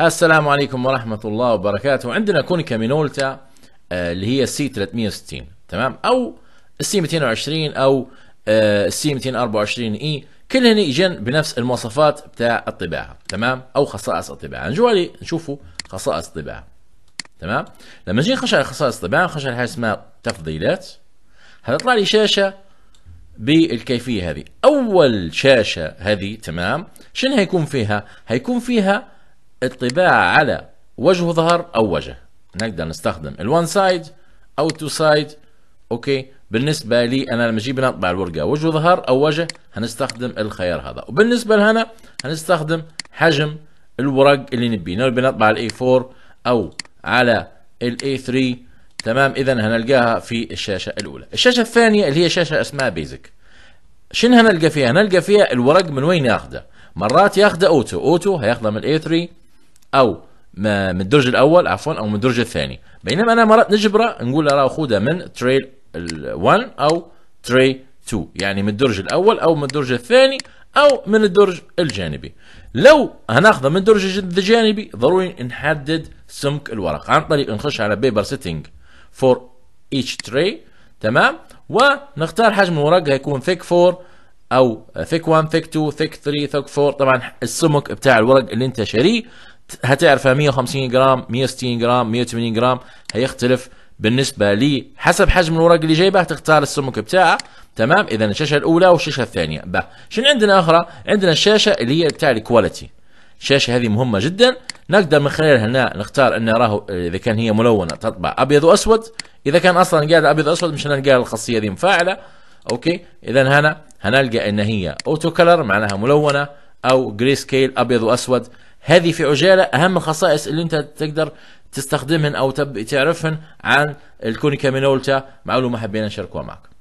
السلام عليكم ورحمة الله وبركاته عندنا كونيكا مينولتا آه، اللي هي السي 360 تمام أو السي 220 أو السي آه، 224 اي كلهن يجن بنفس المواصفات بتاع الطباعة تمام أو خصائص الطباعة نجوا نشوفوا خصائص الطباعة تمام لما نجي نخش على خصائص الطباعة نخش على حاجة اسمها تفضيلات هتطلع لي شاشة بالكيفية هذه أول شاشة هذه تمام شنو هيكون فيها هيكون فيها الطباعة على وجه ظهر أو وجه نقدر نستخدم الوان سايد أو التو سايد أوكي بالنسبة لي أنا لما أجيب نطبع الورقة وجه ظهر أو وجه هنستخدم الخيار هذا وبالنسبة لهنا هنستخدم حجم الورق اللي نبيه نبي نطبع على A4 أو الـ على A3 تمام إذا هنلقاها في الشاشة الأولى الشاشة الثانية اللي هي شاشة اسمها بيزك شن هنلقى فيها؟ هنلقى فيها الورق من وين ياخده؟ مرات ياخده اوتو، اوتو هياخده من A3 او من الدرج الاول عفوا او من الدرج الثاني بينما انا مرات نجبره نقول له راه خذها من تريل 1 او تري 2 يعني من الدرج الاول او من الدرج الثاني او من الدرج الجانبي لو هناخذه من الدرج الجانبي ضروري نحدد سمك الورق عن طريق نخش على بيبر سيتنج فور ايتش تري تمام ونختار حجم الورق هيكون ثيك 4 او ثيك 1 ثيك 2 ثيك 3 ثيك 4 طبعا السمك بتاع الورق اللي انت شاريه هتعرفها 150 جرام 160 جرام 180 جرام هيختلف بالنسبه لي حسب حجم الورق اللي جايبه تختار السمك بتاعه تمام اذا الشاشه الاولى والشاشه الثانيه با شنو عندنا اخرى عندنا الشاشه اللي هي بتاع الكواليتي الشاشه هذه مهمه جدا نقدر من خلالها هنا نختار ان راهو اذا كان هي ملونه تطبع ابيض واسود اذا كان اصلا قاعد ابيض واسود مش هنلقى الخاصيه هذه مفاعله اوكي اذا هنا هنلقى ان هي اوتو كلر معناها ملونه او جري سكيل ابيض واسود هذه في عجاله اهم الخصائص اللي انت تقدر تستخدمهن او تعرفهن عن الكونيكا مينولتا معلومه حبينا نشاركوها معكم